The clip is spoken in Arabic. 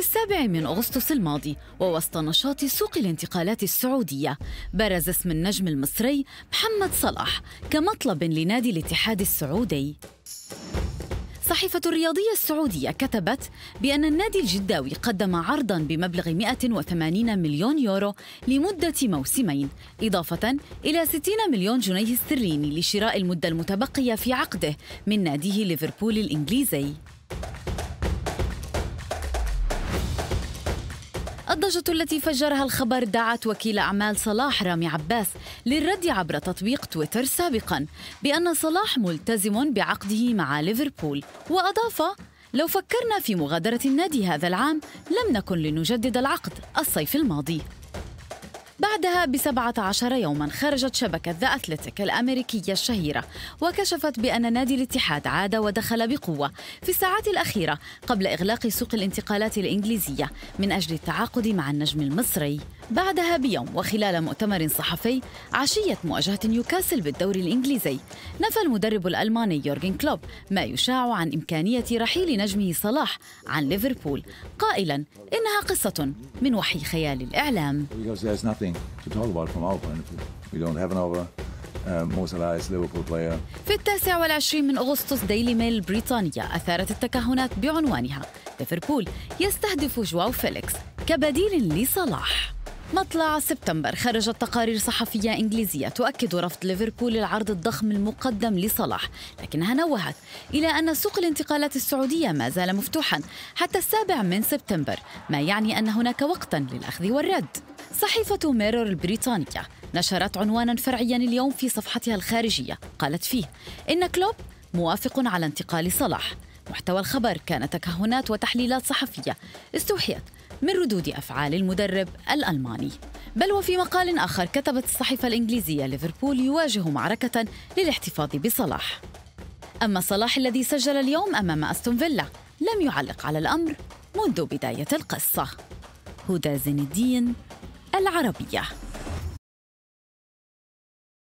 السابع من أغسطس الماضي ووسط نشاط سوق الانتقالات السعودية برز اسم النجم المصري محمد صلاح كمطلب لنادي الاتحاد السعودي صحيفة الرياضية السعودية كتبت بأن النادي الجداوي قدم عرضا بمبلغ 180 مليون يورو لمدة موسمين إضافة إلى 60 مليون جنيه استرليني لشراء المدة المتبقية في عقده من ناديه ليفربول الإنجليزي الضجة التي فجرها الخبر دعت وكيل أعمال صلاح رامي عباس للرد عبر تطبيق تويتر سابقا بأن صلاح ملتزم بعقده مع ليفربول وأضاف لو فكرنا في مغادرة النادي هذا العام لم نكن لنجدد العقد الصيف الماضي بعدها ب 17 يوما خرجت شبكة ذا أتلتيك الأمريكية الشهيرة وكشفت بأن نادي الاتحاد عاد ودخل بقوة في الساعات الأخيرة قبل إغلاق سوق الانتقالات الإنجليزية من أجل التعاقد مع النجم المصري بعدها بيوم وخلال مؤتمر صحفي عشية مواجهة نيوكاسل بالدوري الإنجليزي نفى المدرب الألماني يورجن كلوب ما يشاع عن إمكانية رحيل نجمه صلاح عن ليفربول قائلا إنها قصة من وحي خيال الإعلام uh, في التاسع والعشرين من أغسطس ديلي ميل البريطانية أثارت التكهنات بعنوانها ليفربول يستهدف جواو فيليكس كبديل لصلاح مطلع سبتمبر خرجت تقارير صحفية إنجليزية تؤكد رفض ليفربول العرض الضخم المقدم لصلاح لكنها نوهت إلى أن سوق الانتقالات السعودية ما زال مفتوحا حتى السابع من سبتمبر ما يعني أن هناك وقتا للأخذ والرد صحيفة ميرور البريطانية نشرت عنوانا فرعيا اليوم في صفحتها الخارجية قالت فيه إن كلوب موافق على انتقال صلاح محتوى الخبر كان تكهنات وتحليلات صحفية استوحيت من ردود أفعال المدرب الألماني بل وفي مقال آخر كتبت الصحيفة الإنجليزية ليفربول يواجه معركة للاحتفاظ بصلاح أما صلاح الذي سجل اليوم أمام أستون فيلا لم يعلق على الأمر منذ بداية القصة هدى زين الدين العربيه